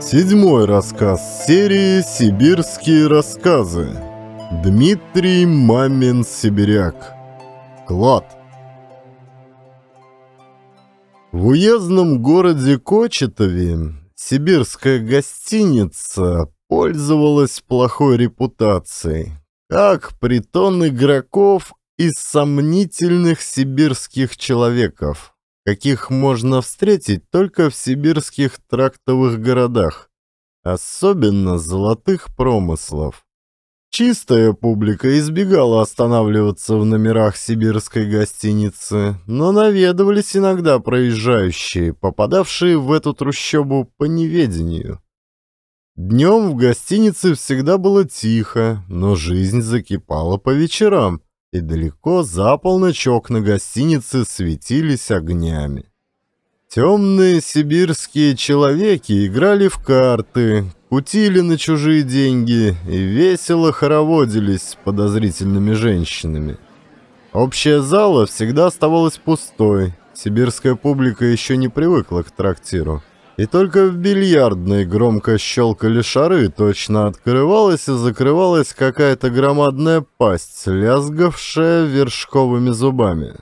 Седьмой рассказ серии «Сибирские рассказы». Дмитрий Мамин Сибиряк. Клад. В уездном городе Кочетове сибирская гостиница пользовалась плохой репутацией, как притон игроков и сомнительных сибирских человеков каких можно встретить только в сибирских трактовых городах, особенно золотых промыслов. Чистая публика избегала останавливаться в номерах сибирской гостиницы, но наведывались иногда проезжающие, попадавшие в эту трущобу по неведению. Днем в гостинице всегда было тихо, но жизнь закипала по вечерам, и далеко за полночь окна гостиницы светились огнями. Темные сибирские человеки играли в карты, кутили на чужие деньги и весело хороводились с подозрительными женщинами. Общая зала всегда оставалась пустой, сибирская публика еще не привыкла к трактиру. И только в бильярдной громко щелкали шары, точно открывалась и закрывалась какая-то громадная пасть, лязгавшая вершковыми зубами.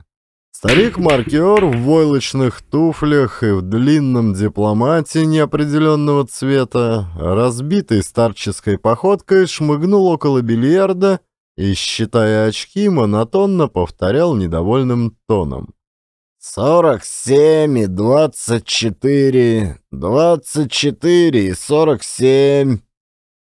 Старик-маркер в войлочных туфлях и в длинном дипломате неопределенного цвета, разбитой старческой походкой, шмыгнул около бильярда и, считая очки, монотонно повторял недовольным тоном. Сорок семь и двадцать четыре, двадцать четыре и сорок семь.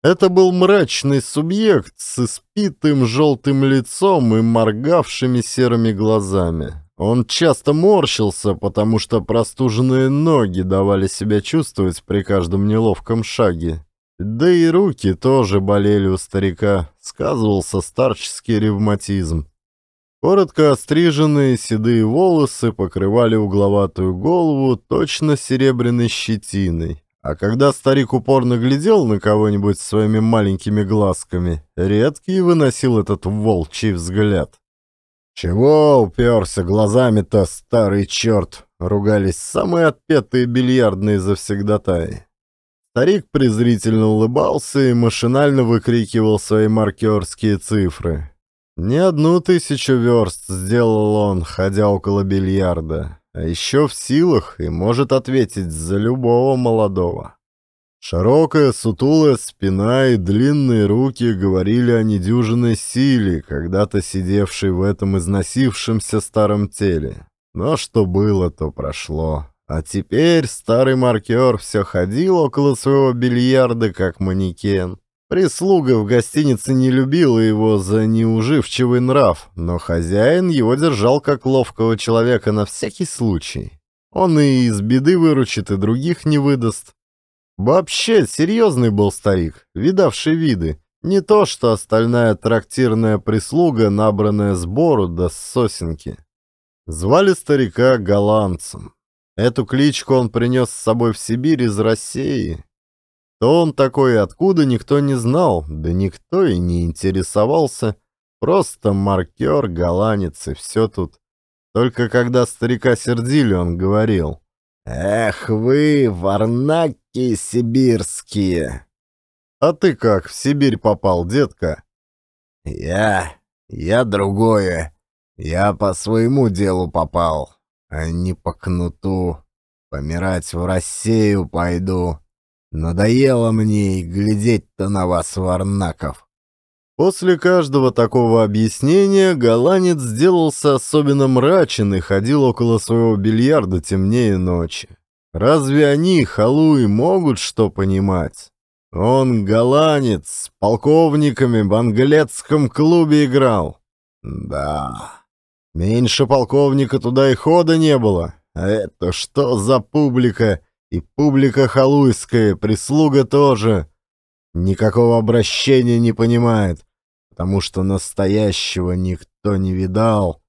Это был мрачный субъект с испитым желтым лицом и моргавшими серыми глазами. Он часто морщился, потому что простуженные ноги давали себя чувствовать при каждом неловком шаге. Да и руки тоже болели у старика, сказывался старческий ревматизм. Коротко остриженные седые волосы покрывали угловатую голову точно серебряной щетиной. А когда старик упорно глядел на кого-нибудь своими маленькими глазками, редкий выносил этот волчий взгляд. «Чего уперся глазами-то, старый черт?» — ругались самые отпетые бильярдные завсегдатаи. Старик презрительно улыбался и машинально выкрикивал свои маркерские цифры. Не одну тысячу верст сделал он, ходя около бильярда, а еще в силах и может ответить за любого молодого. Широкая, сутулая спина и длинные руки говорили о недюжинной силе, когда-то сидевшей в этом износившемся старом теле. Но что было, то прошло. А теперь старый маркер все ходил около своего бильярда, как манекен, Прислуга в гостинице не любила его за неуживчивый нрав, но хозяин его держал как ловкого человека на всякий случай. Он и из беды выручит, и других не выдаст. Вообще, серьезный был старик, видавший виды. Не то, что остальная трактирная прислуга, набранная с бору сосенки. Звали старика голландцем. Эту кличку он принес с собой в Сибирь из России кто он такой и откуда, никто не знал, да никто и не интересовался. Просто маркер, голландец и все тут. Только когда старика сердили, он говорил. «Эх вы, варнаки сибирские!» «А ты как, в Сибирь попал, детка?» «Я... я другое. Я по своему делу попал, а не по кнуту. Помирать в Россию пойду. Надоело мне и глядеть-то на вас, Варнаков!» После каждого такого объяснения голландец сделался особенно мрачен и ходил около своего бильярда темнее ночи. Разве они, халуи, могут что понимать? Он, голландец, с полковниками в английском клубе играл. Да, меньше полковника туда и хода не было. А это что за публика? И публика халуйская, прислуга тоже. Никакого обращения не понимает, потому что настоящего никто не видал.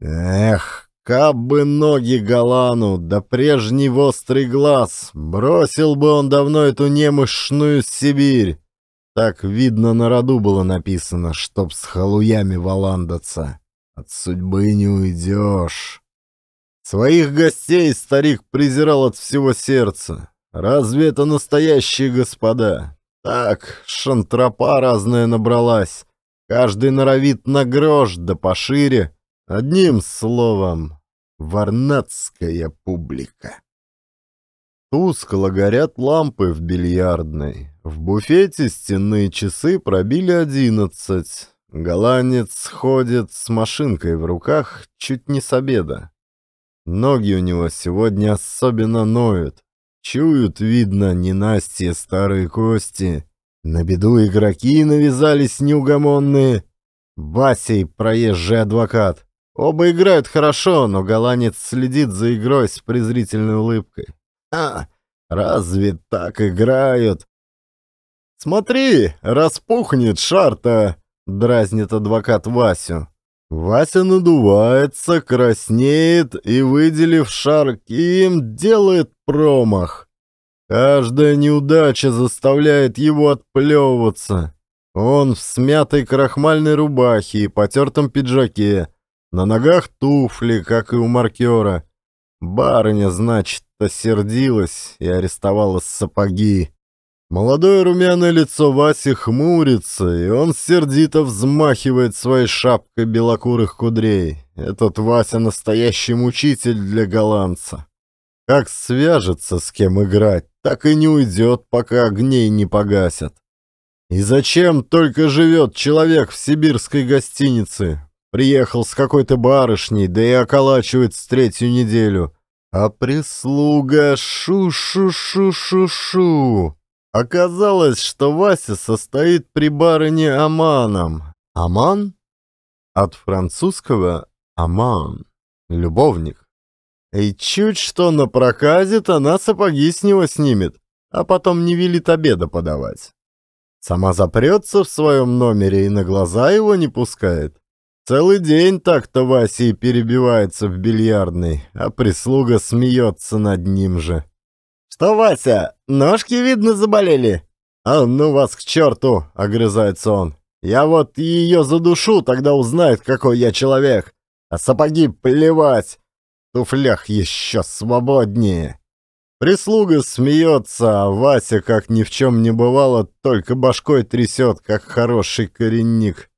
Эх, каб бы ноги Галану, да прежний острый глаз, бросил бы он давно эту немышную Сибирь. Так, видно, на роду было написано, чтоб с халуями валандаться. От судьбы не уйдешь. Своих гостей старик презирал от всего сердца. Разве это настоящие господа? Так, шантропа разная набралась. Каждый норовит на грош, да пошире. Одним словом, варнатская публика. Тускло горят лампы в бильярдной. В буфете стенные часы пробили одиннадцать. Голландец ходит с машинкой в руках чуть не с обеда. Ноги у него сегодня особенно ноют. Чуют, видно, ненастье старые кости. На беду игроки навязались неугомонные. Басей проезжий адвокат. Оба играют хорошо, но голландец следит за игрой с презрительной улыбкой. «А, разве так играют?» «Смотри, распухнет шарта!» — дразнит адвокат Васю. Вася надувается, краснеет и, выделив шар им, делает промах. Каждая неудача заставляет его отплевываться. Он в смятой крахмальной рубахе и потертом пиджаке, на ногах туфли, как и у маркера. Барыня, значит, осердилась и арестовала сапоги. Молодое румяное лицо Васи хмурится, и он сердито взмахивает своей шапкой белокурых кудрей. Этот Вася настоящий мучитель для голландца. Как свяжется с кем играть, так и не уйдет, пока огней не погасят. И зачем только живет человек в сибирской гостинице? Приехал с какой-то барышней, да и околачивает с третью неделю. А прислуга шу-шу-шу-шу-шу. Оказалось, что Вася состоит при барыне Аманом. Аман? От французского «аман» — любовник. И чуть что на напроказит, она сапоги с него снимет, а потом не велит обеда подавать. Сама запрется в своем номере и на глаза его не пускает. Целый день так-то Вася и перебивается в бильярдной, а прислуга смеется над ним же. «Что, Вася, ножки, видно, заболели?» «А ну вас к черту!» — огрызается он. «Я вот ее задушу, тогда узнает, какой я человек. А сапоги плевать! В туфлях еще свободнее!» Прислуга смеется, а Вася, как ни в чем не бывало, только башкой трясет, как хороший коренник.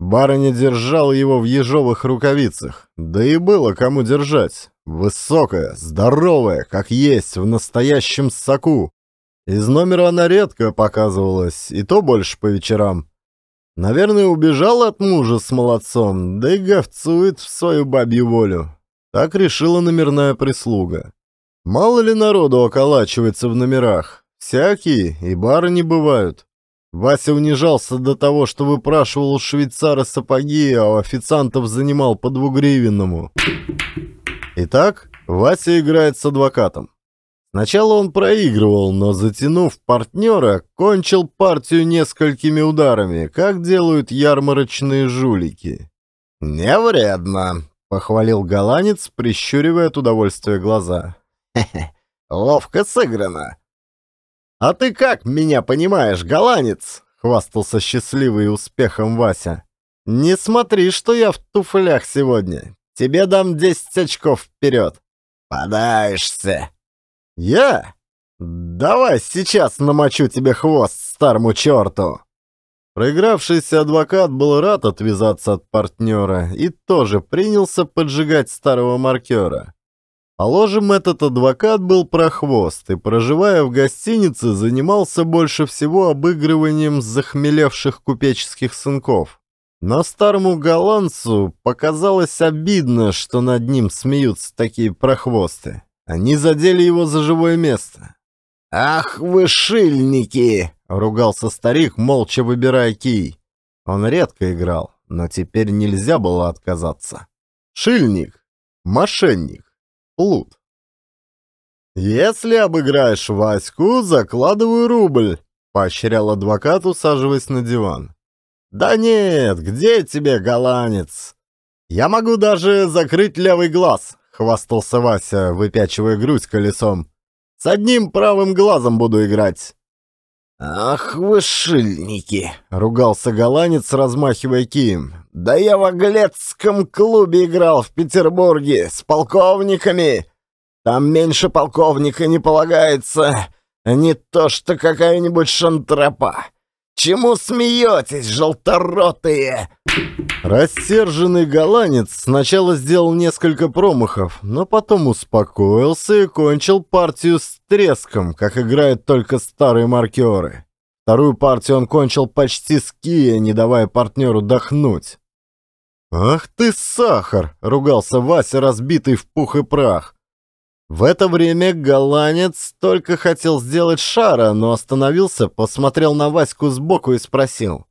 Барыня держал его в ежовых рукавицах. Да и было кому держать. Высокая, здоровая, как есть, в настоящем соку. Из номера она редко показывалась, и то больше по вечерам. Наверное, убежала от мужа с молодцом, да и говцует в свою бабью волю. Так решила номерная прислуга. Мало ли народу околачивается в номерах. Всякие и бары не бывают. Вася унижался до того, что выпрашивал у швейцара сапоги, а у официантов занимал по двугривенному. Итак, Вася играет с адвокатом. Сначала он проигрывал, но затянув партнера, кончил партию несколькими ударами, как делают ярмарочные жулики. «Не вредно», — похвалил голландец, прищуривая от удовольствия глаза. «Хе-хе, ловко сыграно». «А ты как меня понимаешь, голландец?» — хвастался счастливый успехом Вася. «Не смотри, что я в туфлях сегодня. Тебе дам 10 очков вперед. Подаешься. Я? Давай сейчас намочу тебе хвост старому черту. Проигравшийся адвокат был рад отвязаться от партнера и тоже принялся поджигать старого маркера. Положим, этот адвокат был прохвост и, проживая в гостинице, занимался больше всего обыгрыванием захмелевших купеческих сынков. Но старому голландцу показалось обидно, что над ним смеются такие прохвосты. Они задели его за живое место. «Ах вы шильники!» — ругался старик, молча выбирая кий. Он редко играл, но теперь нельзя было отказаться. «Шильник! Мошенник! Плут!» «Если обыграешь Ваську, закладываю рубль», — поощрял адвокат, усаживаясь на диван. «Да нет, где тебе, голландец? Я могу даже закрыть левый глаз», — хвастался Вася, выпячивая грудь колесом. «С одним правым глазом буду играть». «Ах вы шильники!» — ругался голландец, размахивая кием. «Да я в Оглецком клубе играл в Петербурге с полковниками. Там меньше полковника не полагается, не то что какая-нибудь шантропа. Чему смеетесь, желторотые?» Рассерженный голландец сначала сделал несколько промахов, но потом успокоился и кончил партию с треском, как играют только старые маркеры. Вторую партию он кончил почти с кия, не давая партнеру дохнуть. «Ах ты, сахар!» — ругался Вася, разбитый в пух и прах. В это время голландец только хотел сделать шара, но остановился, посмотрел на Ваську сбоку и спросил.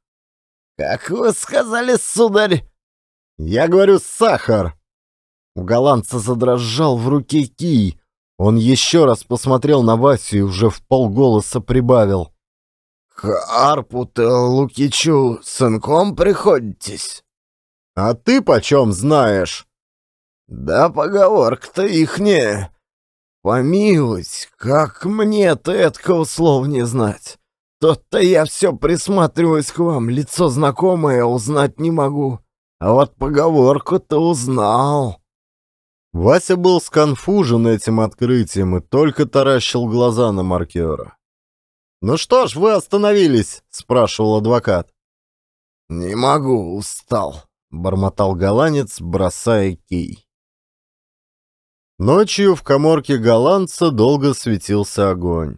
«Как вы сказали, сударь?» «Я говорю, сахар!» У голландца задрожал в руке кий. Он еще раз посмотрел на Васю и уже в полголоса прибавил. «К Арпу-то Лукичу сынком приходитесь?» «А ты почем знаешь?» «Да поговорка-то ихняя». «Помилуйте, как мне-то этого слова не знать? Тот-то я все присматриваюсь к вам, лицо знакомое а узнать не могу, а вот поговорку-то узнал». Вася был сконфужен этим открытием и только таращил глаза на маркера. «Ну что ж вы остановились?» — спрашивал адвокат. «Не могу, устал», — бормотал голландец, бросая кей. Ночью в коморке голландца долго светился огонь.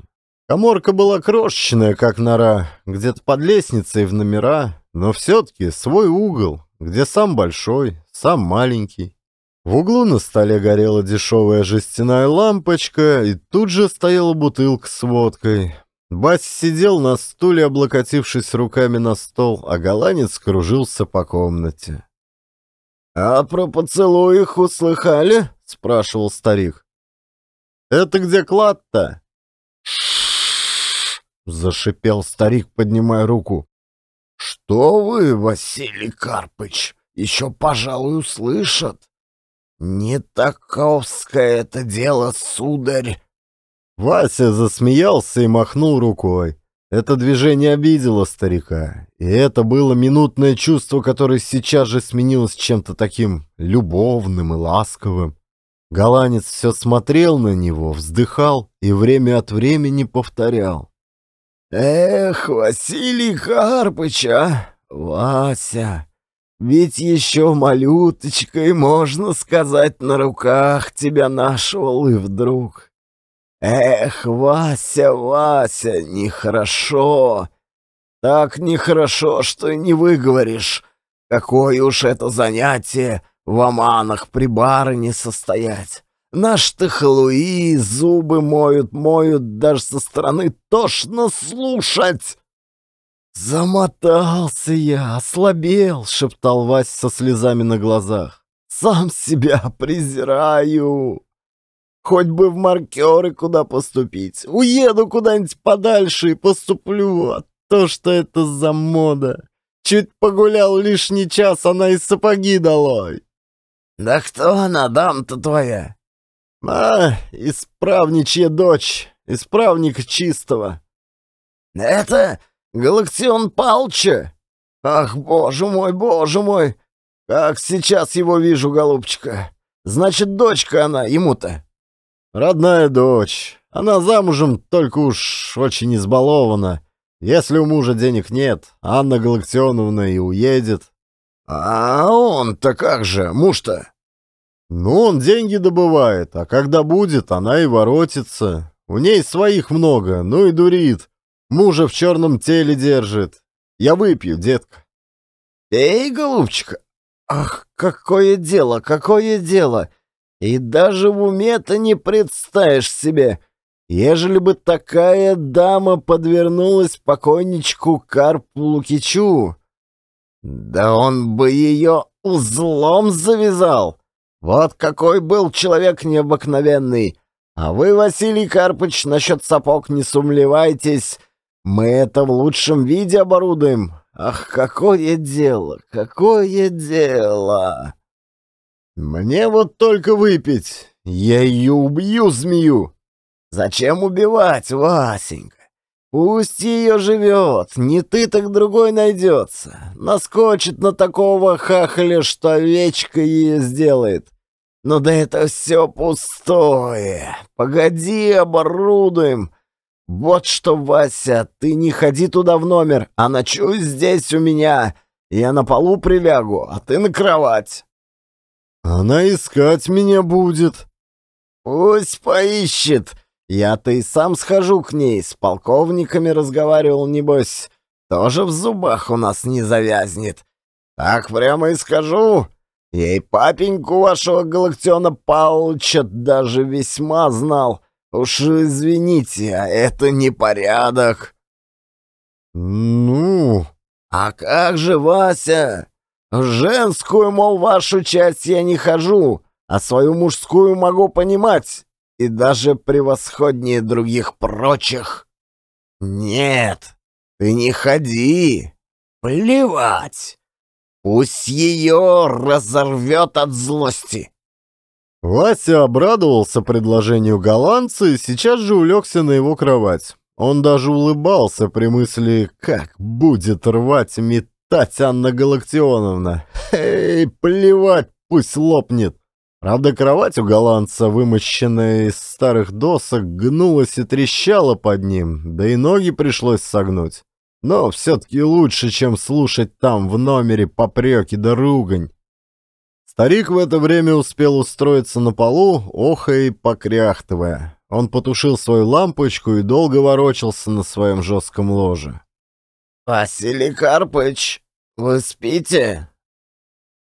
Коморка была крошечная, как нора, где-то под лестницей в номера, но все-таки свой угол, где сам большой, сам маленький. В углу на столе горела дешевая жестяная лампочка, и тут же стояла бутылка с водкой. Бась сидел на стуле, облокотившись руками на стол, а голландец кружился по комнате. «А про поцелуй их услыхали?» — спрашивал старик. «Это где клад-то?» зашипел старик, поднимая руку. «Что вы, Василий Карпыч, еще, пожалуй, услышат? Не таковское это дело, сударь!» Вася засмеялся и махнул рукой. Это движение обидело старика, и это было минутное чувство, которое сейчас же сменилось чем-то таким любовным и ласковым. Голландец все смотрел на него, вздыхал и время от времени повторял. «Эх, Василий Карпыч, а! Вася! Ведь еще малюточкой, можно сказать, на руках тебя нашел и вдруг...» «Эх, Вася, Вася, нехорошо! Так нехорошо, что не выговоришь! Какое уж это занятие в оманах при барыне состоять! Наш ты халуи, зубы моют, моют, даже со стороны тошно слушать!» «Замотался я, ослабел!» — шептал Вася со слезами на глазах. «Сам себя презираю!» Хоть бы в маркеры куда поступить. Уеду куда-нибудь подальше и поступлю, а то, что это за мода. Чуть погулял лишний час, она и сапоги долой. Да кто она, дам-то твоя? А, исправничья дочь, исправник чистого. Это Галактион Палча? Ах, боже мой, боже мой! Как сейчас его вижу, голубчика. Значит, дочка она ему-то. Родная дочь. Она замужем, только уж очень избалована. Если у мужа денег нет, Анна Галактионовна и уедет. А он-то как же, муж-то? Ну, он деньги добывает, а когда будет, она и воротится. У ней своих много, ну и дурит. Мужа в черном теле держит. Я выпью, детка. Эй, голубчик, ах, какое дело, какое дело! И даже в уме-то не представишь себе, ежели бы такая дама подвернулась покойничку Карпу Лукичу. Да он бы ее узлом завязал. Вот какой был человек необыкновенный. А вы, Василий Карпыч, насчет сапог не сумлевайтесь. Мы это в лучшем виде оборудуем. Ах, какое дело, какое дело!» «Мне вот только выпить! Я ее убью, змею!» «Зачем убивать, Васенька? Пусть ее живет, не ты, так другой найдется. Наскочит на такого хахля, что овечка ее сделает. Но ну да это все пустое. Погоди, оборудуем. Вот что, Вася, ты не ходи туда в номер, а ночуй здесь у меня. Я на полу прилягу, а ты на кровать. Она искать меня будет. Пусть поищет. Я-то и сам схожу к ней, с полковниками разговаривал, небось. Тоже в зубах у нас не завязнет. Так прямо и скажу. Ей папеньку вашего Галактиона Павловича даже весьма знал. Уж извините, а это непорядок. Ну... А как же Вася? В женскую, мол, вашу часть я не хожу, а свою мужскую могу понимать, и даже превосходнее других прочих. Нет, ты не ходи. Плевать. Пусть ее разорвет от злости. Вася обрадовался предложению голландца и сейчас же улегся на его кровать. Он даже улыбался при мысли, как будет рвать металл Татьяна Галактионовна. Эй, плевать, пусть лопнет. Правда, кровать у голландца, вымощенная из старых досок, гнулась и трещала под ним, да и ноги пришлось согнуть. Но все-таки лучше, чем слушать там в номере попреки да ругань. Старик в это время успел устроиться на полу, охая и покряхтывая. Он потушил свою лампочку и долго ворочался на своем жестком ложе. «Василий Карпыч, вы спите?»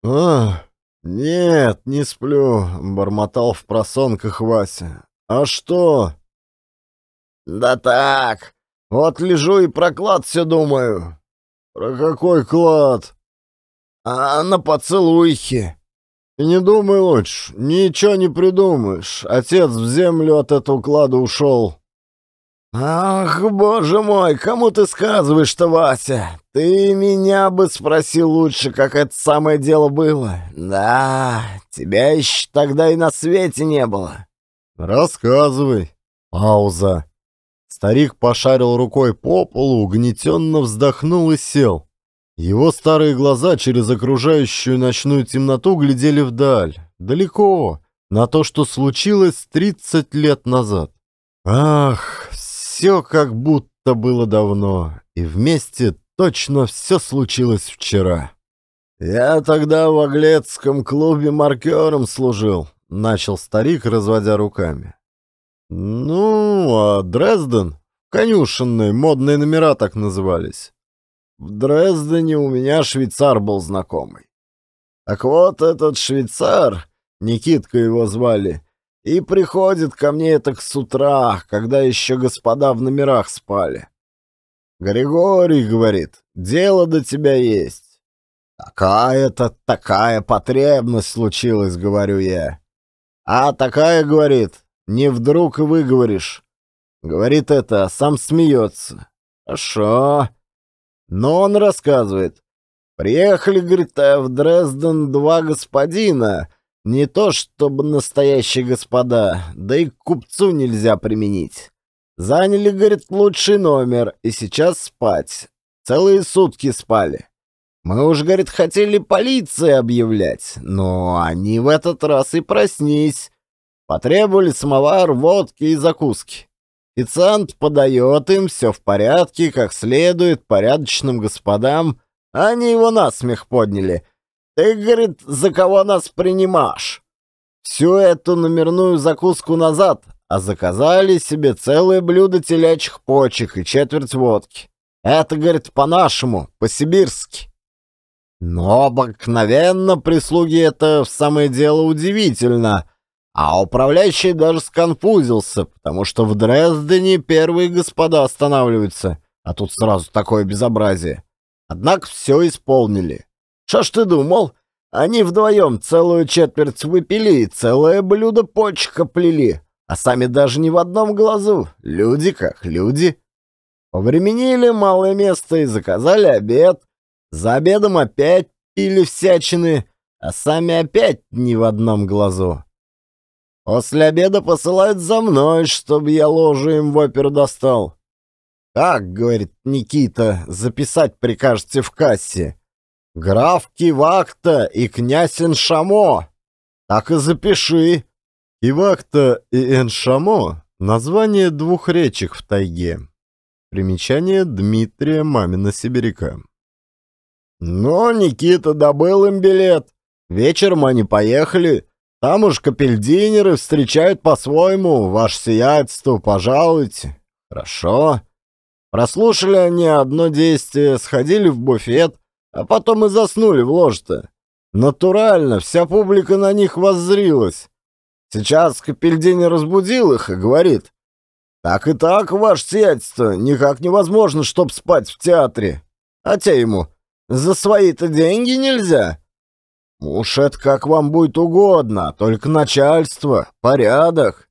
«А, нет, не сплю», — бормотал в просонках Вася. «А что?» «Да так, вот лежу и про клад все думаю». «Про какой клад?» «А на поцелуйхе». «Не думай лучше, ничего не придумаешь. Отец в землю от этого клада ушел». «Ах, боже мой, кому ты сказываешь-то, Вася? Ты меня бы спросил лучше, как это самое дело было. Да, тебя еще тогда и на свете не было». «Рассказывай». Пауза. Старик пошарил рукой по полу, угнетенно вздохнул и сел. Его старые глаза через окружающую ночную темноту глядели вдаль, далеко, на то, что случилось 30 лет назад. «Ах, все как будто было давно, и вместе точно все случилось вчера. «Я тогда в Оглецком клубе маркером служил», — начал старик, разводя руками. «Ну, а Дрезден? Конюшенные, модные номера так назывались. В Дрездене у меня швейцар был знакомый. Так вот этот швейцар, Никитка его звали, — и приходит ко мне это к с утра, когда еще господа в номерах спали. Григорий говорит, дело до тебя есть. Такая-то такая потребность случилась, говорю я. А такая, говорит, не вдруг и выговоришь. Говорит это, а сам смеется. Хорошо. Но он рассказывает. Приехали, говорит, в Дрезден два господина — не то чтобы настоящие господа, да и к купцу нельзя применить. Заняли, говорит, лучший номер, и сейчас спать. Целые сутки спали. Мы уж, говорит, хотели полиции объявлять, но они в этот раз и проснись. Потребовали самовар, водки и закуски. Официант подает им, все в порядке, как следует, порядочным господам. Они его насмех подняли. Ты, говорит, за кого нас принимаешь? Всю эту номерную закуску назад, а заказали себе целое блюдо телячьих почек и четверть водки. Это, говорит, по-нашему, по-сибирски. Но обыкновенно прислуги это в самое дело удивительно, а управляющий даже сконфузился, потому что в Дрездене первые господа останавливаются, а тут сразу такое безобразие. Однако все исполнили. Что ж ты думал? Они вдвоем целую четверть выпили и целое блюдо почка плели, а сами даже не в одном глазу. Люди как люди. Повременили малое место и заказали обед. За обедом опять пили всячины, а сами опять не в одном глазу. После обеда посылают за мной, чтобы я ложу им в опер достал. «Так, — говорит Никита, — записать прикажете в кассе. Граф Кивакта и князь Эншамо. Так и запиши. Кивакта и Эншамо — название двух речек в тайге. Примечание Дмитрия Мамина-Сибиряка. Но Никита добыл им билет. Вечером они поехали. Там уж капельдинеры встречают по-своему. Ваше сиятельство, пожалуйте». «Хорошо». Прослушали они одно действие, сходили в буфет, а потом и заснули в ложе-то. Натурально, вся публика на них воззрилась. Сейчас Капельдини разбудил их и говорит. «Так и так, ваше сиятельство, никак невозможно, чтоб спать в театре». А те ему «За свои-то деньги нельзя». «Уж это как вам будет угодно, только начальство, порядок».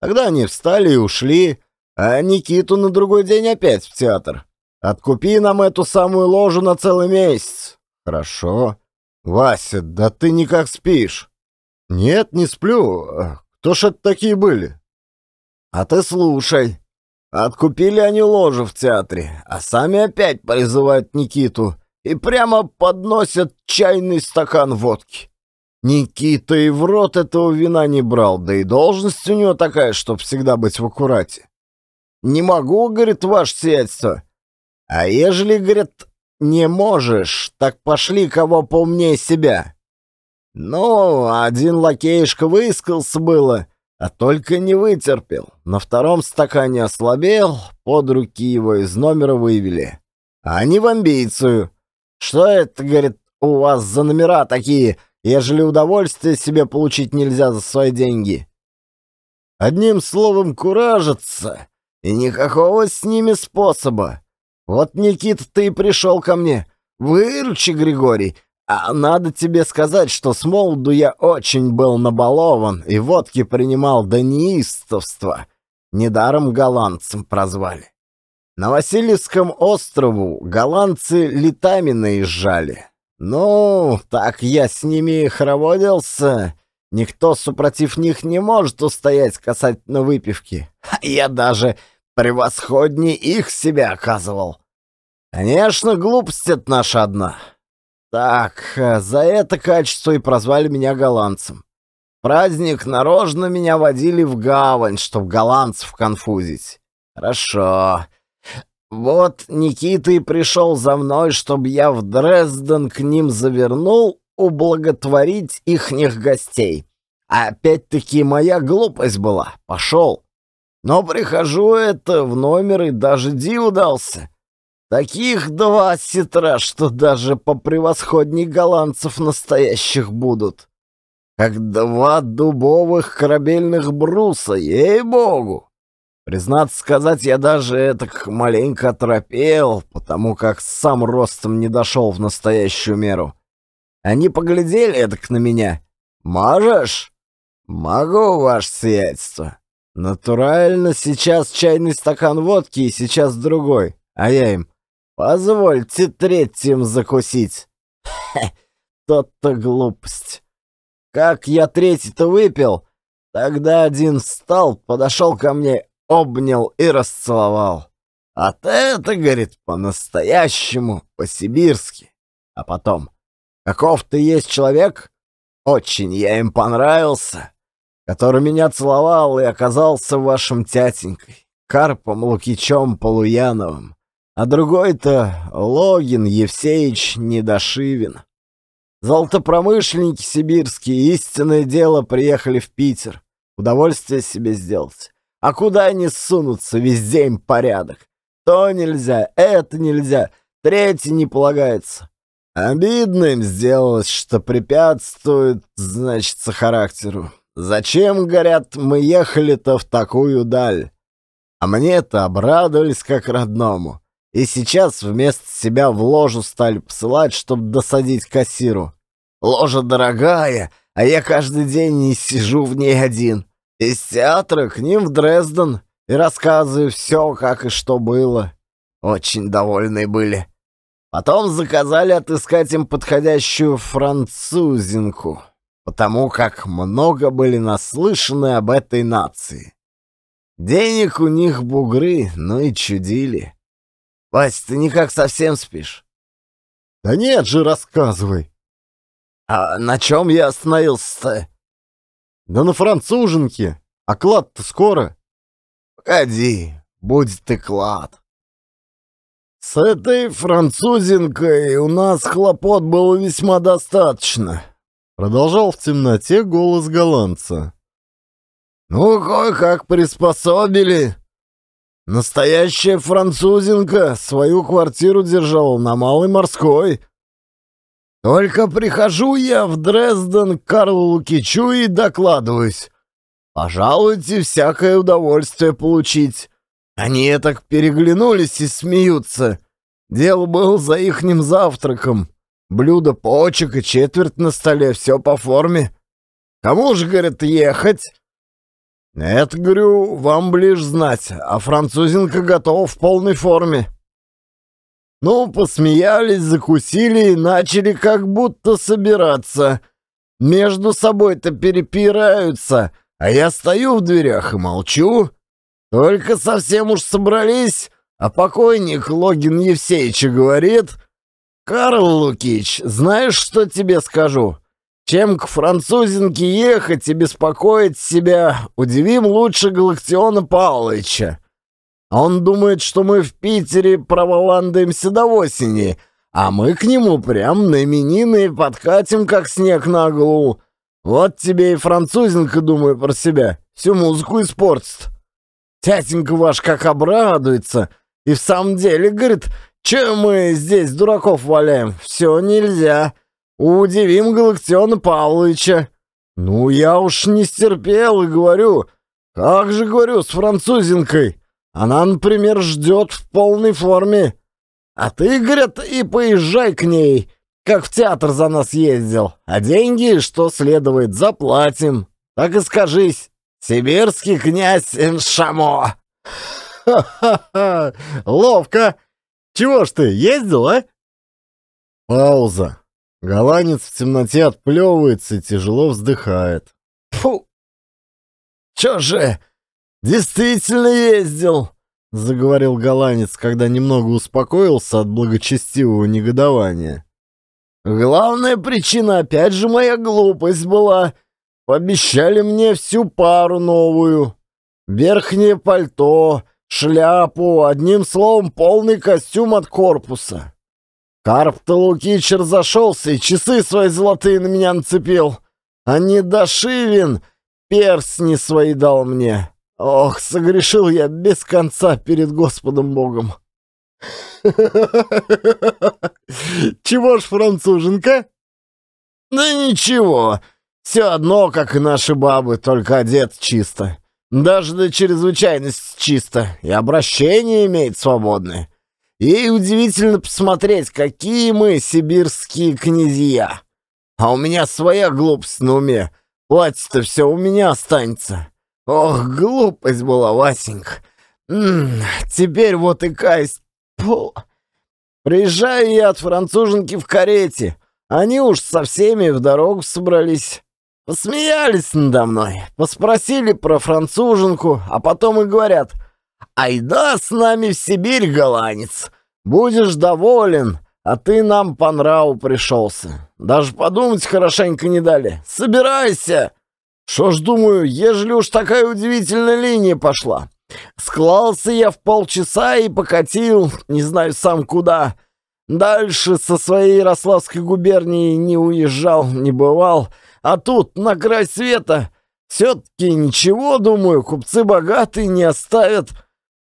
Тогда они встали и ушли, а Никиту на другой день опять в театр. Откупи нам эту самую ложу на целый месяц. Хорошо. Вася, да ты никак спишь. Нет, не сплю. Кто ж это такие были? А ты слушай. Откупили они ложу в театре, а сами опять призывают Никиту и прямо подносят чайный стакан водки. Никита и в рот этого вина не брал, да и должность у него такая, чтоб всегда быть в аккурате. «Не могу, — говорит, — ваше сиятельство, а ежели, говорит, не можешь, так пошли кого поумнее себя. Ну, один лакеишка выискался было, а только не вытерпел. На втором стакане ослабел, под руки его из номера вывели. А не в амбицию. Что это, говорит, у вас за номера такие, ежели удовольствие себе получить нельзя за свои деньги? Одним словом, куражатся, и никакого с ними способа. «Вот, Никит, ты и пришел ко мне. Выручи, Григорий. А надо тебе сказать, что с молоду я очень был набалован и водки принимал до неистовства. Недаром голландцем прозвали. На Васильевском острову голландцы летами наезжали. Ну, так я с ними хороводился. Никто супротив них не может устоять касательно выпивки. Я даже Превосходнее их себя оказывал. Конечно, глупость это наша одна. Так, э, за это качество и прозвали меня голландцем. Праздник нарочно меня водили в гавань, чтоб голландцев конфузить. Хорошо. Вот Никита и пришел за мной, чтобы я в Дрезден к ним завернул ублаготворить ихних гостей. Опять-таки моя глупость была. Пошел. Но прихожу это в номер, и даже Ди удался. Таких два сетра, что даже по превосходней голландцев настоящих будут. Как два дубовых корабельных бруса, ей-богу! Признаться сказать, я даже так маленько оторопел, потому как сам ростом не дошел в настоящую меру. Они поглядели так на меня. «Можешь?» «Могу, ваше сиятельство». Натурально, сейчас чайный стакан водки, и сейчас другой. А я им, позвольте третьим закусить. Хе, тот-то глупость. Как я третий-то выпил, тогда один встал, подошел ко мне, обнял и расцеловал. А ты это, говорит, по-настоящему, по-сибирски. А потом, каков ты есть человек? Очень я им понравился который меня целовал и оказался вашим тятенькой, Карпом Лукичом Полуяновым, а другой-то Логин Евсеич Недошивин. Золотопромышленники сибирские истинное дело приехали в Питер, удовольствие себе сделать. А куда они сунутся, везде им порядок. То нельзя, это нельзя, третье не полагается. Обидно им сделалось, что препятствует, значит, характеру. Зачем, говорят, мы ехали-то в такую даль? А мне-то обрадовались как родному. И сейчас вместо себя в ложу стали посылать, чтобы досадить кассиру. Ложа дорогая, а я каждый день не сижу в ней один. Из театра к ним в Дрезден и рассказываю все, как и что было. Очень довольны были. Потом заказали отыскать им подходящую французинку потому как много были наслышаны об этой нации. Денег у них бугры, но ну и чудили. Вась, ты никак совсем спишь? Да нет же, рассказывай. А на чем я остановился-то? Да на француженке. А клад-то скоро? Погоди, будет и клад. С этой французинкой у нас хлопот было весьма достаточно. Продолжал в темноте голос голландца. «Ну, кое-как приспособили. Настоящая французинка свою квартиру держала на Малой Морской. Только прихожу я в Дрезден к Карлу Лукичу и докладываюсь. Пожалуйте, всякое удовольствие получить. Они так переглянулись и смеются. Дело было за ихним завтраком. Блюдо почек и четверть на столе, все по форме. Кому же, говорит, ехать? Это, говорю, вам ближе знать, а французинка готова в полной форме. Ну, посмеялись, закусили и начали как будто собираться. Между собой-то перепираются, а я стою в дверях и молчу. Только совсем уж собрались, а покойник Логин Евсеича говорит... «Карл Лукич, знаешь, что тебе скажу? Чем к французинке ехать и беспокоить себя, удивим лучше Галактиона Павловича. Он думает, что мы в Питере проволандаемся до осени, а мы к нему прям на именины подкатим, как снег на голову. Вот тебе и французинка, думаю про себя, всю музыку испортит. Тятенька ваш как обрадуется». И в самом деле, говорит, чем мы здесь дураков валяем? Все нельзя. Удивим Галактиона Павловича. Ну, я уж не стерпел и говорю. Как же говорю, с французинкой. Она, например, ждет в полной форме. А ты, говорят, и поезжай к ней, как в театр за нас ездил. А деньги, что следует, заплатим. Так и скажись. Сибирский князь Эншамо. Ха-ха-ха, ловко. Чего ж ты, ездил, а?» Пауза. Голландец в темноте отплевывается и тяжело вздыхает. «Фу! Чё же, действительно ездил!» — заговорил голландец, когда немного успокоился от благочестивого негодования. «Главная причина, опять же, моя глупость была. Пообещали мне всю пару новую. Верхнее пальто, Шляпу, одним словом, полный костюм от корпуса. Карп-то Лукич разошелся и часы свои золотые на меня нацепил. А не дошивен перстни свои дал мне. Ох, согрешил я без конца перед Господом Богом. Чего ж, француженка? Да ничего, все одно, как и наши бабы, только одет чисто. Даже до чрезвычайности чисто, и обращение имеет свободное. И удивительно посмотреть, какие мы сибирские князья. А у меня своя глупость на уме. Платье-то все у меня останется. Ох, глупость была, Васенька. М -м, теперь вот и каюсь. Пу. Приезжаю я от француженки в карете. Они уж со всеми в дорогу собрались. Посмеялись надо мной, поспросили про француженку, а потом и говорят, «Айда с нами в Сибирь, голландец! Будешь доволен, а ты нам по нраву пришелся. Даже подумать хорошенько не дали. Собирайся!» Что ж, думаю, ежели уж такая удивительная линия пошла. Склался я в полчаса и покатил, не знаю сам куда. Дальше со своей Ярославской губернии не уезжал, не бывал — а тут, на край света, все-таки ничего, думаю, купцы богатые не оставят.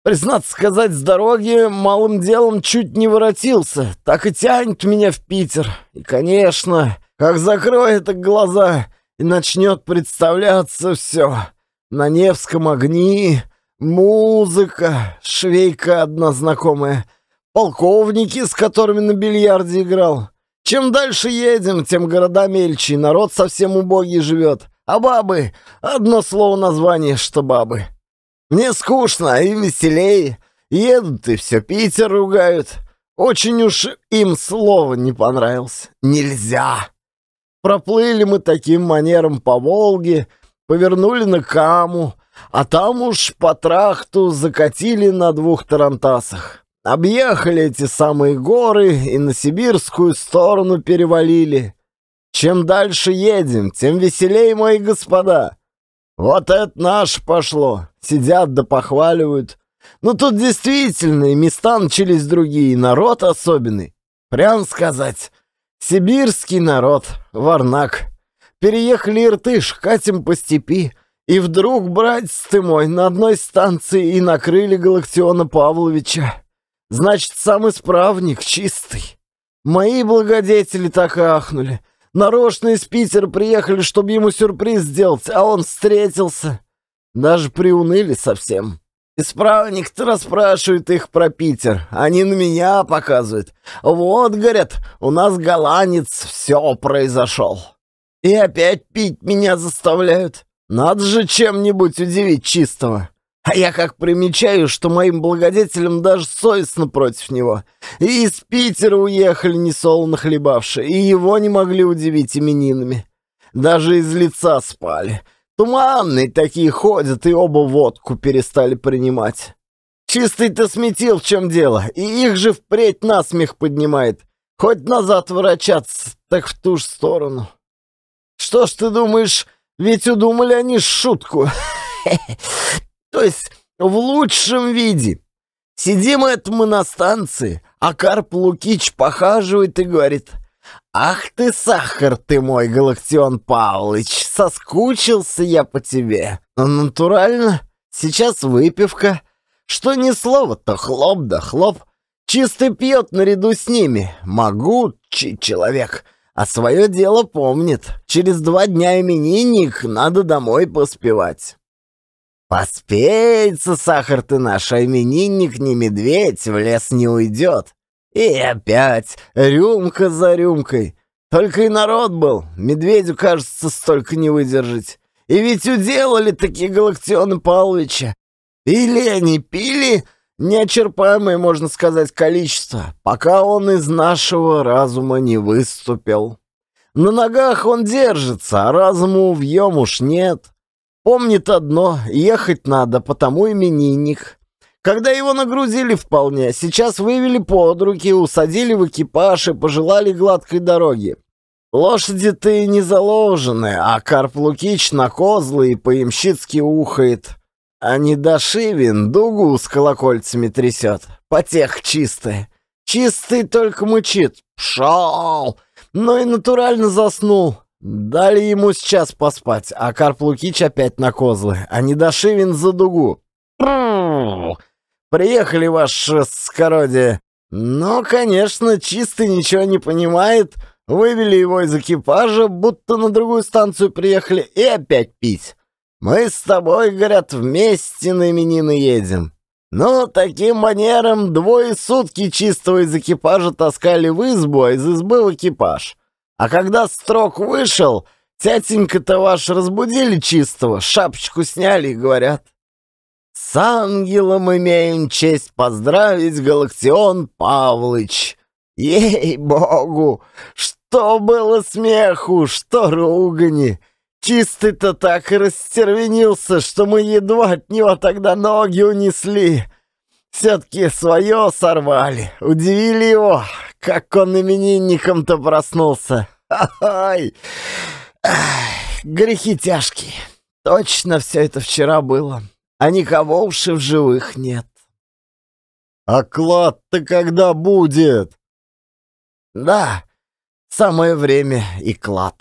Признаться сказать, с дороги малым делом чуть не воротился. Так и тянет меня в Питер. И, конечно, как закроет глаза и начнет представляться все. На Невском огни, музыка, швейка одна знакомая, полковники, с которыми на бильярде играл. Чем дальше едем, тем города мельче, народ совсем убогий живет. А бабы — одно слово название, что бабы. Мне скучно, и веселее. Едут и все Питер ругают. Очень уж им слово не понравилось. Нельзя. Проплыли мы таким манером по Волге, повернули на Каму, а там уж по трахту закатили на двух тарантасах. Объехали эти самые горы и на сибирскую сторону перевалили. Чем дальше едем, тем веселее, мои господа. Вот это наше пошло. Сидят да похваливают. Но ну, тут действительно и места начались другие, народ особенный. Прям сказать, сибирский народ, варнак. Переехали Иртыш, катим по степи. И вдруг, братец ты мой, на одной станции и накрыли Галактиона Павловича. Значит, сам исправник чистый. Мои благодетели так и ахнули. Нарочно из Питера приехали, чтобы ему сюрприз сделать, а он встретился. Даже приуныли совсем. Исправник-то расспрашивает их про Питер. Они а на меня показывают. Вот, говорят, у нас голландец, все произошел. И опять пить меня заставляют. Надо же чем-нибудь удивить чистого. А я как примечаю, что моим благодетелям даже совестно против него. И из Питера уехали несолоно хлебавши, и его не могли удивить именинами. Даже из лица спали. Туманные такие ходят, и оба водку перестали принимать. Чистый ты сметил, в чем дело, и их же впредь насмех поднимает. Хоть назад ворочаться, так в ту же сторону. Что ж ты думаешь, ведь удумали они шутку. То есть в лучшем виде. Сидим это мы на станции, а Карп Лукич похаживает и говорит, «Ах ты, сахар ты мой, Галактион Павлович, соскучился я по тебе». Но ну, натурально, сейчас выпивка. Что ни слово, то хлоп да хлоп. Чистый пьет наряду с ними. Могучий человек, а свое дело помнит. Через два дня именинник, надо домой поспевать. «Поспеется, сахар ты наш, а именинник не медведь, в лес не уйдет». И опять рюмка за рюмкой. Только и народ был, медведю, кажется, столько не выдержать. И ведь уделали такие галактионы, Павловича. Пили они, пили, неочерпаемое, можно сказать, количество, пока он из нашего разума не выступил. На ногах он держится, а разуму в уж нет. Помнит одно, ехать надо, потому именинник. Когда его нагрузили вполне, сейчас вывели под руки, усадили в экипаж и пожелали гладкой дороги. Лошади-то и не заложены, а Карп Лукич на козлы и поимщицки ухает. А недошивин дугу с колокольцами трясет. Потех чистая. Чистый только мучит. Пшел! Но и натурально заснул. Дали ему сейчас поспать, а Карп Лукич опять на козлы, а не Недошивин за дугу. Приехали ваши скородие. Но, конечно, чистый ничего не понимает. Вывели его из экипажа, будто на другую станцию приехали, и опять пить. Мы с тобой, говорят, вместе на именины едем. Ну, таким манером двое сутки чистого из экипажа таскали в избу, а из избы в экипаж. А когда строк вышел, тятенька-то ваш разбудили чистого, шапочку сняли и говорят. С ангелом имеем честь поздравить, Галактион Павлыч. Ей-богу, что было смеху, что ругани. Чистый-то так и растервенился, что мы едва от него тогда ноги унесли. Все-таки свое сорвали, удивили его, как он именинником-то проснулся! Ой! Грехи тяжкие! Точно все это вчера было, а никого уж и в живых нет. «А клад-то когда будет?» «Да, самое время и клад».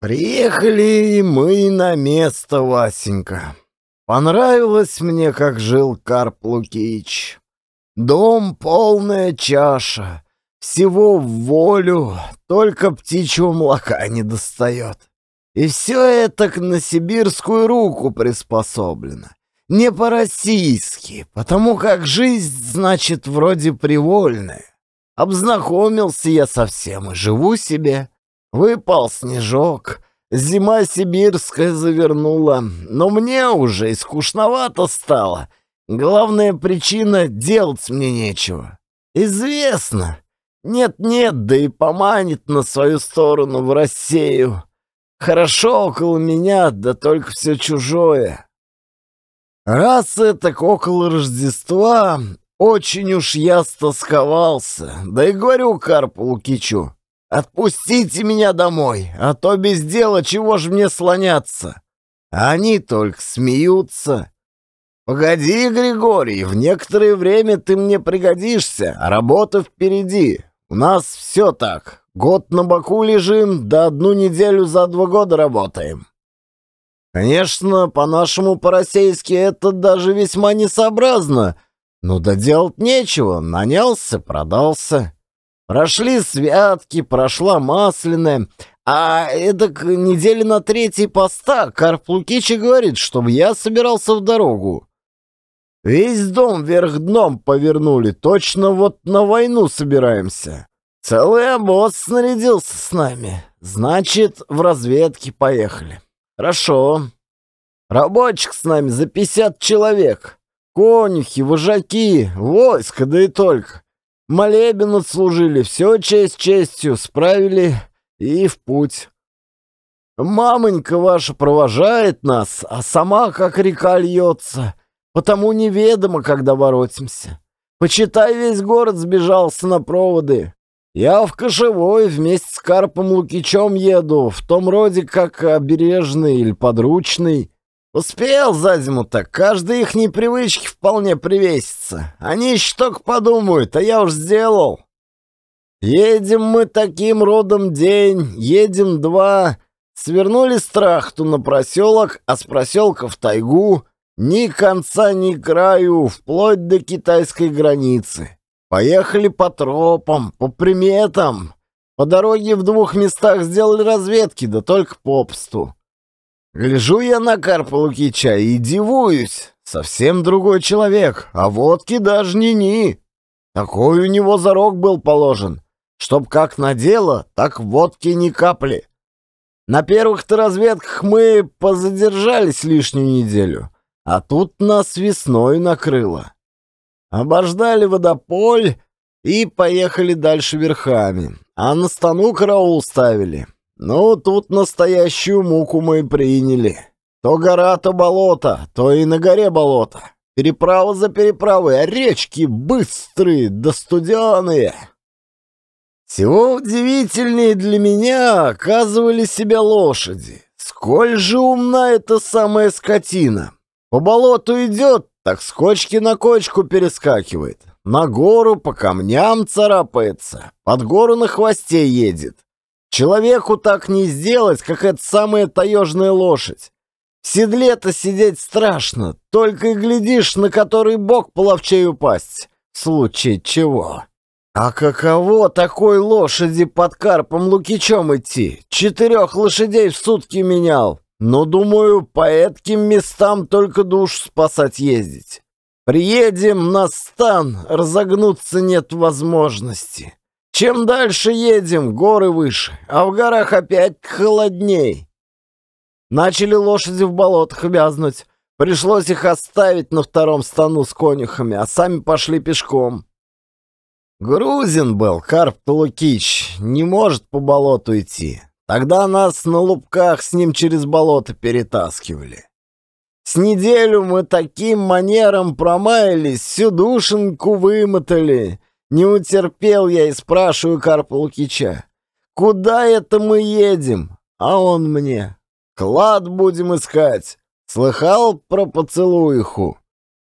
Приехали мы на место, Васенька. Понравилось мне, как жил Карп Лукич. Дом — полная чаша. Всего в волю, только птичьего молока не достает. И все это на сибирскую руку приспособлено. Не по-российски, потому как жизнь, значит, вроде привольная. Обзнакомился я совсем и живу себе. Выпал снежок, зима сибирская завернула, но мне уже и скучновато стало — Главная причина — делать мне нечего. Известно. Нет-нет, да и поманит на свою сторону в Россию. Хорошо около меня, да только все чужое. Раз так около Рождества, очень уж я стосковался. Да и говорю Карпу Лукичу, отпустите меня домой, а то без дела чего ж мне слоняться. они только смеются. «Погоди, Григорий, в некоторое время ты мне пригодишься, работа впереди. У нас все так. Год на боку лежим, да одну неделю за два года работаем». Конечно, по-нашему, по-российски, это даже весьма несообразно. Но доделать нечего, нанялся, продался. Прошли святки, прошла масляная. А эдак неделя на третьей поста Карп Лукичи говорит, чтобы я собирался в дорогу. Весь дом вверх дном повернули, точно вот на войну собираемся. Целый обоз снарядился с нами. Значит, в разведке поехали. Хорошо. Рабочих с нами за 50 человек. Конюхи, вожаки, войско, да и только. Молебен отслужили, все честь честью справили и в путь. Мамонька ваша провожает нас, а сама как река льется потому неведомо, когда воротимся. Почитай, весь город сбежался на проводы. Я в Кошевой вместе с Карпом Лукичем еду, в том роде, как обережный или подручный. Успел за зиму-то, каждый их непривычки вполне привесится. Они еще только подумают, а я уж сделал. Едем мы таким родом день, едем два. Свернули с трахту на проселок, а с проселка в тайгу — ни конца, ни краю, вплоть до китайской границы. Поехали по тропам, по приметам. По дороге в двух местах сделали разведки, да только попсту. Гляжу я на Карпа Лукича и дивуюсь. Совсем другой человек, а водки даже не ни. Такой у него зарок был положен. Чтоб как на дело, так водки ни капли. На первых-то разведках мы позадержались лишнюю неделю. А тут нас весной накрыло. Обождали водополь и поехали дальше верхами. А на стану караул ставили. Ну, тут настоящую муку мы приняли. То гора, то болото, то и на горе болото. Переправа за переправой, а речки быстрые да студеные. Всего удивительнее для меня оказывали себя лошади. Сколь же умна эта самая скотина. По болоту идет, так с кочки на кочку перескакивает. На гору по камням царапается, под гору на хвосте едет. Человеку так не сделать, как эта самая таежная лошадь. В седле-то сидеть страшно, только и глядишь, на который бог половчей упасть, в случае чего. А каково такой лошади под Карпом Лукичом идти? Четырех лошадей в сутки менял. Но, думаю, по этим местам только душ спасать ездить. Приедем на стан, разогнуться нет возможности. Чем дальше едем, горы выше, а в горах опять холодней. Начали лошади в болотах вязнуть. Пришлось их оставить на втором стану с конюхами, а сами пошли пешком. Грузин был, Карп Лукич, не может по болоту идти. Тогда нас на лубках с ним через болото перетаскивали. С неделю мы таким манером промаялись, всю душенку вымотали. Не утерпел я и спрашиваю Карпа Лукича, «Куда это мы едем?» А он мне, «Клад будем искать». Слыхал про поцелуиху?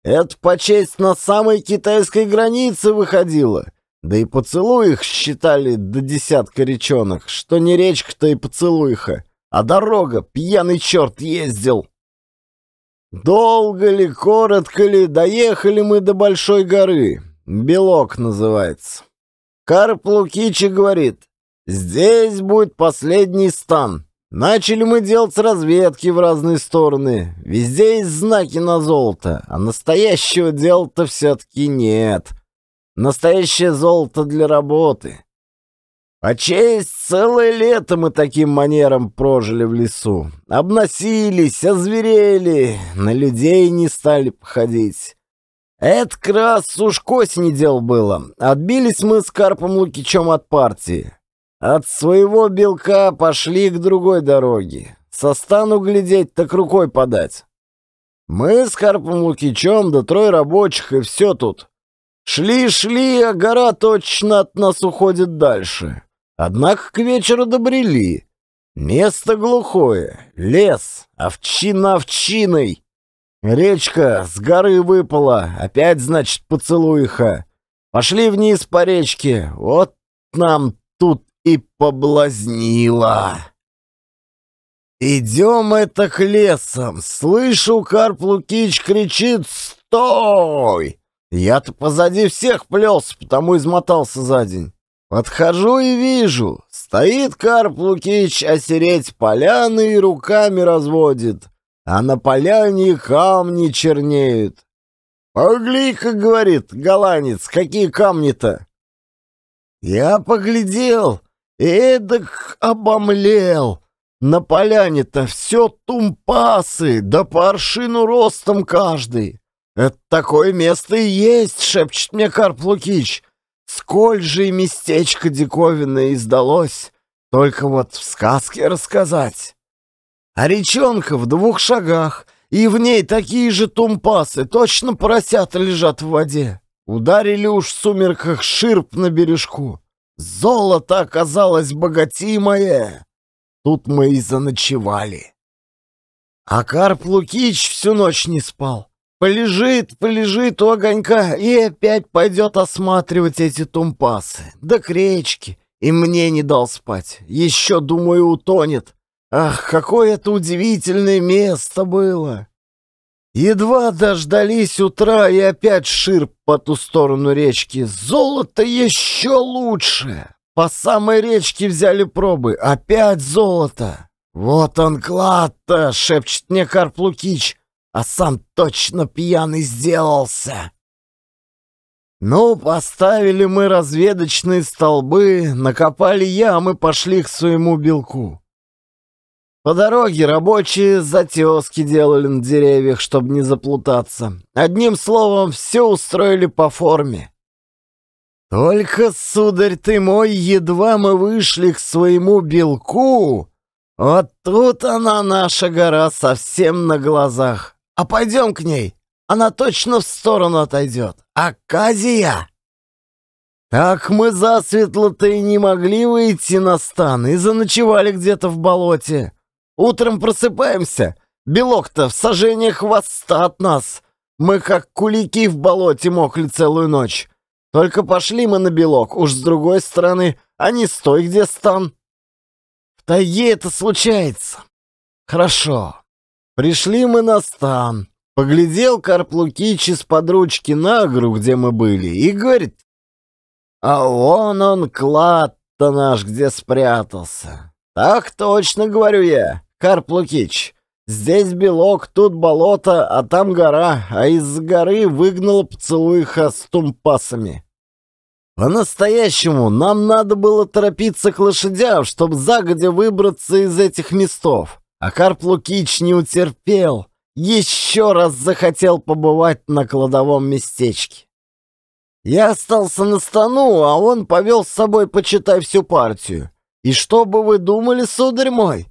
Это, по честь, на самой китайской границе выходило. Да и поцелуй их считали до десятка речонок, что не речка-то и поцелуйха, а дорога, пьяный черт ездил. Долго ли, коротко ли, доехали мы до Большой горы, Белок называется. Карп Лукичи говорит, здесь будет последний стан. Начали мы делать разведки в разные стороны, везде есть знаки на золото, а настоящего дела-то все-таки нет». Настоящее золото для работы. А честь целое лето мы таким манером прожили в лесу. Обносились, озверели, на людей не стали походить. Это как раз уж к дел было. Отбились мы с Карпом Лукичем от партии. От своего белка пошли к другой дороге. Со стану глядеть, так рукой подать. Мы с Карпом Лукичем, да трое рабочих, и все тут. Шли-шли, а гора точно от нас уходит дальше. Однако к вечеру добрели. Место глухое, лес, овчина овчиной. Речка с горы выпала, опять, значит, поцелуиха. Пошли вниз по речке, вот нам тут и поблазнило. «Идем это к лесам!» Слышу, Карп Лукич кричит «Стой!» Я-то позади всех плелся, потому измотался за день. Подхожу и вижу, стоит Карп Лукич осереть поляны и руками разводит, а на поляне камни чернеют. «Погли-ка, — говорит, — голландец, какие камни-то!» Я поглядел, эдак обомлел. На поляне-то все тумпасы, да по аршину ростом каждый. «Это такое место и есть!» — шепчет мне Карп Лукич. «Сколь же и местечко диковинное издалось, только вот в сказке рассказать!» А речонка в двух шагах, и в ней такие же тумпасы, точно поросята лежат в воде. Ударили уж в сумерках ширп на бережку. Золото оказалось богатимое. Тут мы и заночевали. А Карп Лукич всю ночь не спал. Полежит, полежит у огонька и опять пойдет осматривать эти тумпасы. Да к речке. И мне не дал спать. Еще, думаю, утонет. Ах, какое это удивительное место было! Едва дождались утра, и опять ширп по ту сторону речки. Золото еще лучше! По самой речке взяли пробы. Опять золото! «Вот он клад-то!» — шепчет мне Карп Лукич а сам точно пьяный сделался. Ну, поставили мы разведочные столбы, накопали ямы, пошли к своему белку. По дороге рабочие затески делали на деревьях, чтобы не заплутаться. Одним словом, все устроили по форме. Только, сударь ты мой, едва мы вышли к своему белку, вот тут она, наша гора, совсем на глазах. А пойдем к ней. Она точно в сторону отойдет. Аказия!» «Так мы засветло-то и не могли выйти на стан и заночевали где-то в болоте. Утром просыпаемся. Белок-то в сажениях хвоста от нас. Мы как кулики в болоте мокли целую ночь. Только пошли мы на белок, уж с другой стороны, а не стой, где стан. В тайге это случается. Хорошо, Пришли мы на стан. Поглядел Карп Лукич из-под ручки на гру, где мы были, и говорит, «А вон он, клад-то наш, где спрятался». «Так точно, — говорю я, Карп Лукич, здесь белок, тут болото, а там гора, а из горы выгнал пцелуиха с пасами». По-настоящему нам надо было торопиться к лошадям, чтобы загодя выбраться из этих местов. А Карп Лукич не утерпел, еще раз захотел побывать на кладовом местечке. Я остался на стану, а он повел с собой, почитай, всю партию. И что бы вы думали, сударь мой?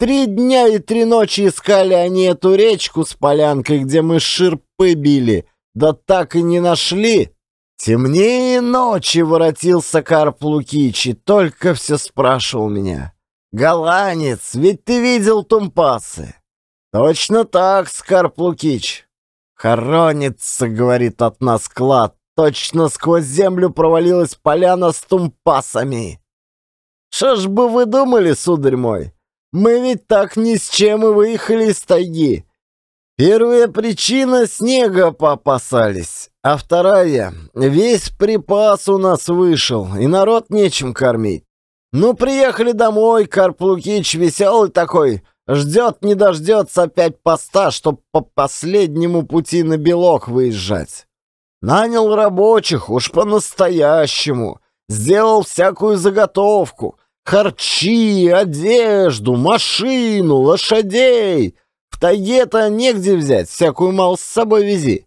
Три дня и три ночи искали они эту речку с полянкой, где мы ширпы били, да так и не нашли. Темнее ночи воротился Карп Лукич и только все спрашивал меня. Голанец, ведь ты видел тумпасы!» «Точно так, Скарп Лукич!» «Хоронится, — говорит от нас клад, — точно сквозь землю провалилась поляна с тумпасами!» «Что ж бы вы думали, сударь мой? Мы ведь так ни с чем и выехали из тайги!» Первая причина — снега попасались, а вторая — весь припас у нас вышел, и народ нечем кормить. Ну, приехали домой, Карп Лукич веселый такой. Ждет, не дождется опять поста, чтоб по последнему пути на белок выезжать. Нанял рабочих, уж по-настоящему. Сделал всякую заготовку. Харчи, одежду, машину, лошадей. В тайге-то негде взять, всякую мал с собой вези.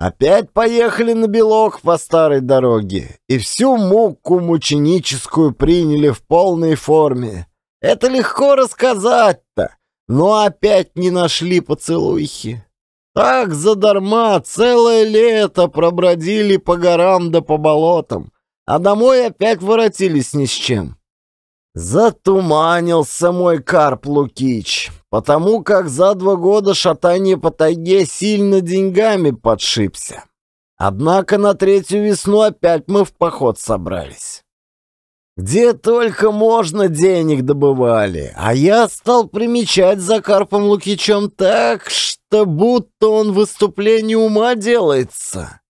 Опять поехали на белок по старой дороге, и всю муку мученическую приняли в полной форме. Это легко рассказать-то, но опять не нашли поцелуйхи. Так задарма целое лето пробродили по горам да по болотам, а домой опять воротились ни с чем. Затуманился мой Карп Лукич потому как за два года шатание по тайге сильно деньгами подшибся. Однако на третью весну опять мы в поход собрались. Где только можно денег добывали, а я стал примечать за Карпом Лукичем так, что будто он выступление ума делается.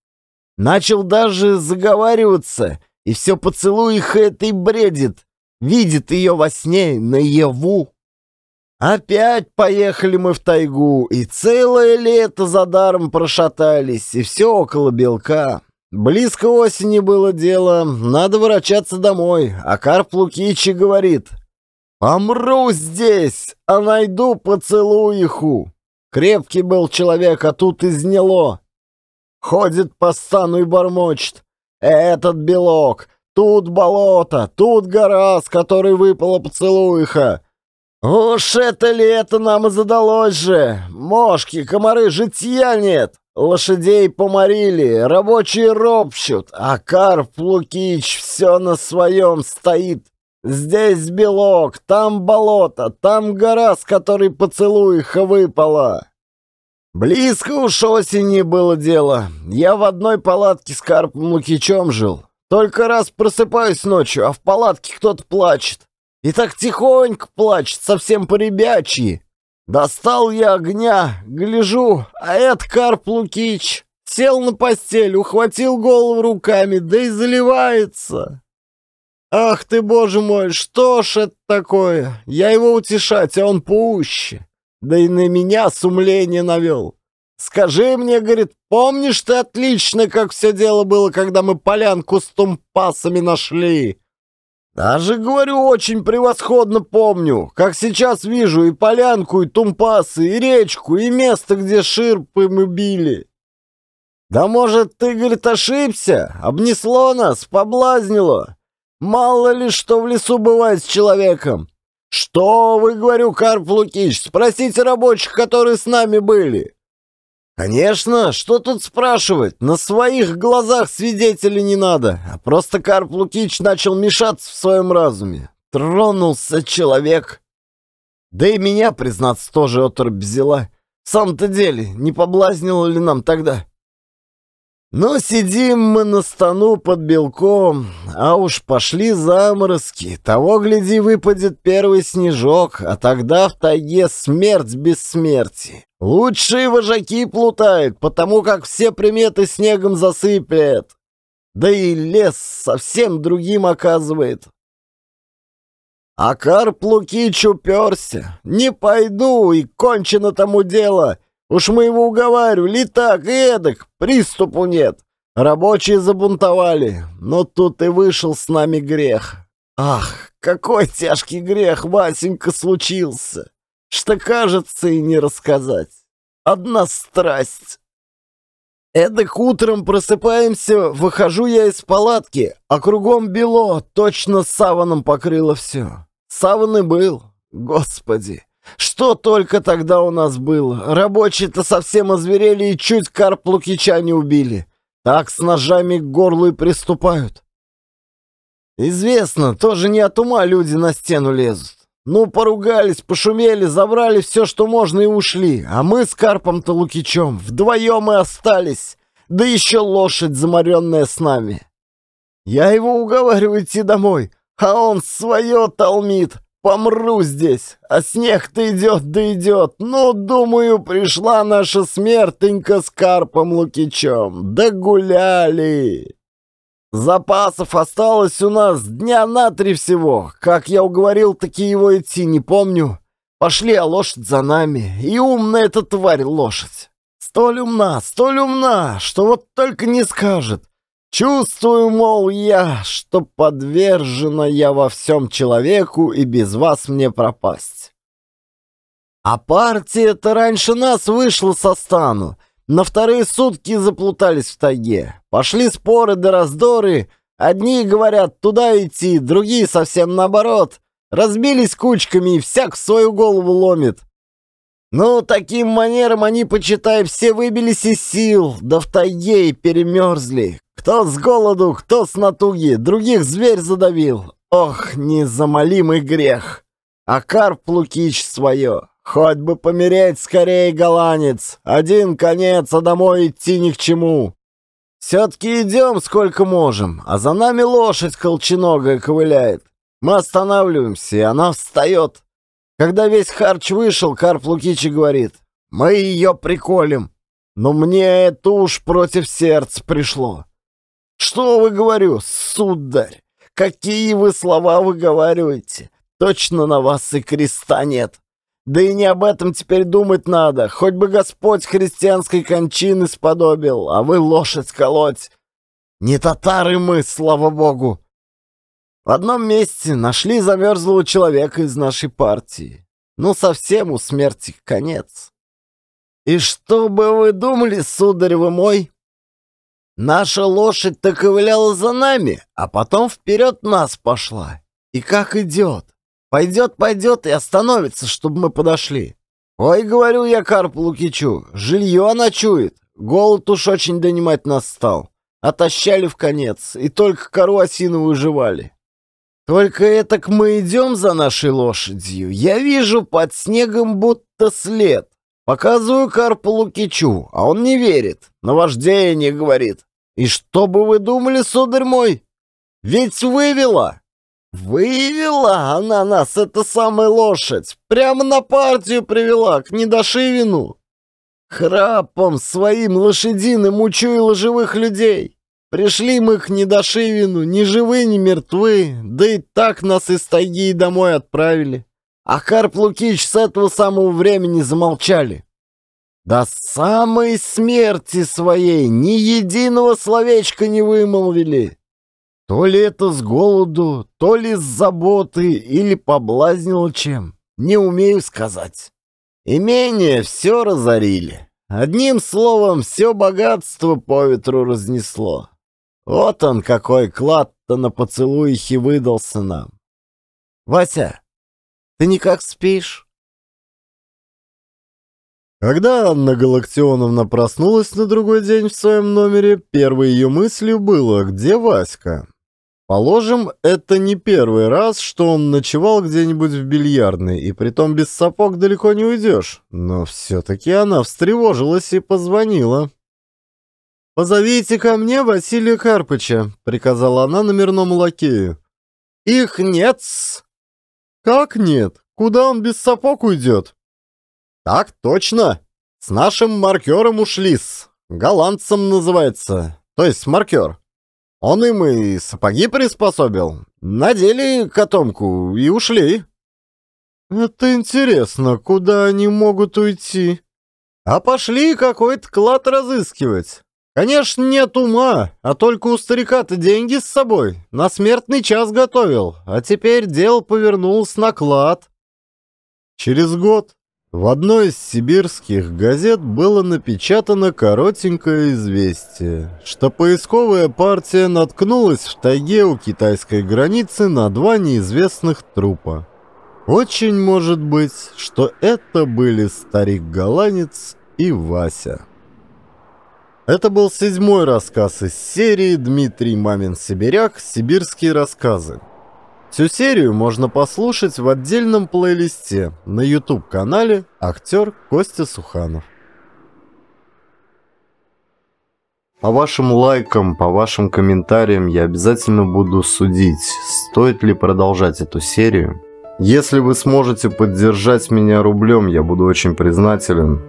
Начал даже заговариваться, и все поцелуй их этой бредит, видит ее во сне наяву. Опять поехали мы в тайгу, и целое лето за даром прошатались, и все около белка. Близко осени было дело, надо ворочаться домой, а Карп Лукичи говорит, «Помру здесь, а найду поцелуиху!» Крепкий был человек, а тут изняло. Ходит по стану и бормочет, «Этот белок, тут болото, тут гора, с которой выпала поцелуиха!» «Уж это ли это нам и задалось же! Мошки, комары, житья нет! Лошадей поморили, рабочие ропщут, а Карп Лукич все на своем стоит. Здесь белок, там болото, там гора, с которой поцелуй их выпала!» Близко уж осени было дело. Я в одной палатке с Карпом Лукичем жил. Только раз просыпаюсь ночью, а в палатке кто-то плачет. И так тихонько плачет, совсем по Достал я огня, гляжу, а это Карп Лукич. Сел на постель, ухватил голову руками, да и заливается. Ах ты, боже мой, что ж это такое? Я его утешать, а он пуще. Да и на меня сумление навел. Скажи мне, говорит, помнишь ты отлично, как все дело было, когда мы полянку с тумпасами нашли? Даже, говорю, очень превосходно помню, как сейчас вижу и полянку, и тумпасы, и речку, и место, где ширпы мы били. Да может, ты, говорит, ошибся? Обнесло нас, поблазнило. Мало ли что в лесу бывает с человеком. Что вы, говорю, Карп Лукич, спросите рабочих, которые с нами были. «Конечно! Что тут спрашивать? На своих глазах свидетелей не надо! А просто Карп Лукич начал мешаться в своем разуме. Тронулся человек!» «Да и меня, признаться, тоже оторопь взяла. В самом-то деле, не поблазнила ли нам тогда?» Но сидим мы на стану под белком, а уж пошли заморозки. Того, гляди, выпадет первый снежок, а тогда в тайге смерть без смерти. Лучшие вожаки плутают, потому как все приметы снегом засыпят. Да и лес совсем другим оказывает. А Карп Лукич уперся. Не пойду, и кончено тому дело. Уж мы его уговаривали и так, и эдак, приступу нет. Рабочие забунтовали, но тут и вышел с нами грех. Ах, какой тяжкий грех, Васенька, случился! Что кажется и не рассказать. Одна страсть. Эдак утром просыпаемся, выхожу я из палатки, а кругом бело, точно саваном покрыло все. Саван и был, господи. Что только тогда у нас было. Рабочие-то совсем озверели и чуть карп Лукича не убили. Так с ножами к горлу и приступают. Известно, тоже не от ума люди на стену лезут. Ну, поругались, пошумели, забрали все, что можно и ушли. А мы с Карпом-то Лукичем вдвоем и остались. Да еще лошадь, заморенная с нами. Я его уговариваю идти домой, а он свое толмит. Помру здесь, а снег-то идет да идет. Ну, думаю, пришла наша смертенька с Карпом Лукичем. Да гуляли! Запасов осталось у нас дня на три всего. Как я уговорил, таки его идти не помню. Пошли, а лошадь за нами. И умная эта тварь лошадь. Столь умна, столь умна, что вот только не скажет. Чувствую, мол, я, что подвержена я во всем человеку, и без вас мне пропасть. А партия-то раньше нас вышла со стану. На вторые сутки заплутались в тайге. Пошли споры да раздоры. Одни говорят туда идти, другие совсем наоборот. Разбились кучками и всяк в свою голову ломит. Ну, таким манером они, почитай, все выбились из сил, да в тайге и перемерзли. Кто с голоду, кто с натуги, других зверь задавил. Ох, незамолимый грех! А карп Лукич свое, хоть бы помереть скорее, голанец, один конец, а домой идти ни к чему. Все-таки идем сколько можем, а за нами лошадь колченогая ковыляет. Мы останавливаемся, и она встает. Когда весь харч вышел, Карп Лукич говорит, «Мы ее приколем». Но мне это уж против сердца пришло. «Что вы, говорю, сударь, какие вы слова выговариваете? Точно на вас и креста нет. Да и не об этом теперь думать надо. Хоть бы Господь христианской кончины сподобил, а вы лошадь колоть. Не татары мы, слава богу. В одном месте нашли замерзлого человека из нашей партии. Ну, совсем у смерти конец. И что бы вы думали, сударь вы мой? Наша лошадь так и виляла за нами, а потом вперед нас пошла. И как идет. Пойдет, пойдет и остановится, чтобы мы подошли. Ой, говорю я Карпу Лукичу, жилье ночует. Голод уж очень донимать нас стал. Отощали в конец, и только кору осиновую жевали. Только это к мы идем за нашей лошадью. Я вижу под снегом будто след. Показываю Карпу Лукичу, а он не верит. На вождение говорит. И что бы вы думали, сударь мой? Ведь вывела. Вывела она нас, эта самая лошадь. Прямо на партию привела, к недошивину. Храпом своим лошадиным учуяла живых людей. Пришли мы к Недошивину, ни живы, ни мертвы, да и так нас из тайги домой отправили. А Карп Лукич с этого самого времени замолчали. До самой смерти своей ни единого словечка не вымолвили. То ли это с голоду, то ли с заботы, или поблазнил чем, не умею сказать. Имение все разорили. Одним словом, все богатство по ветру разнесло. Вот он какой клад-то на поцелуихе выдался нам. Вася, ты никак спишь? Когда Анна Галактионовна проснулась на другой день в своем номере, первой ее мыслью было «Где Васька?». Положим, это не первый раз, что он ночевал где-нибудь в бильярдной, и притом без сапог далеко не уйдешь. Но все-таки она встревожилась и позвонила. «Позовите ко мне Василия Карпыча», — приказала она номерному лакею. «Их нет -с. «Как нет? Куда он без сапог уйдет?» «Так точно! С нашим маркером ушли-с. Голландцем называется, то есть маркер. Он им и сапоги приспособил, надели котомку и ушли». «Это интересно, куда они могут уйти?» «А пошли какой-то клад разыскивать». Конечно, нет ума, а только у старика-то деньги с собой. На смертный час готовил, а теперь дело повернулось на клад. Через год в одной из сибирских газет было напечатано коротенькое известие, что поисковая партия наткнулась в тайге у китайской границы на два неизвестных трупа. Очень может быть, что это были старик-голландец и Вася. Это был седьмой рассказ из серии «Дмитрий Мамин-Сибиряк. Сибирские рассказы». Всю серию можно послушать в отдельном плейлисте на YouTube-канале «Актер Костя Суханов». По вашим лайкам, по вашим комментариям я обязательно буду судить, стоит ли продолжать эту серию. Если вы сможете поддержать меня рублем, я буду очень признателен.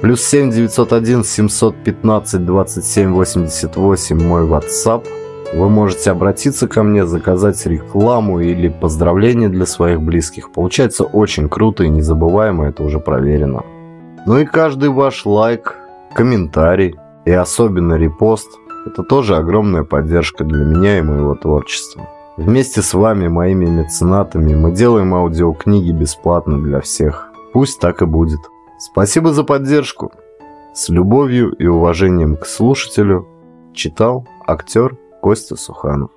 Плюс 7 901 715 27 88 мой WhatsApp. Вы можете обратиться ко мне, заказать рекламу или поздравления для своих близких. Получается очень круто и незабываемо, это уже проверено. Ну и каждый ваш лайк, комментарий и особенно репост – это тоже огромная поддержка для меня и моего творчества. Вместе с вами, моими меценатами, мы делаем аудиокниги бесплатно для всех. Пусть так и будет. Спасибо за поддержку. С любовью и уважением к слушателю читал актер Костя Суханов.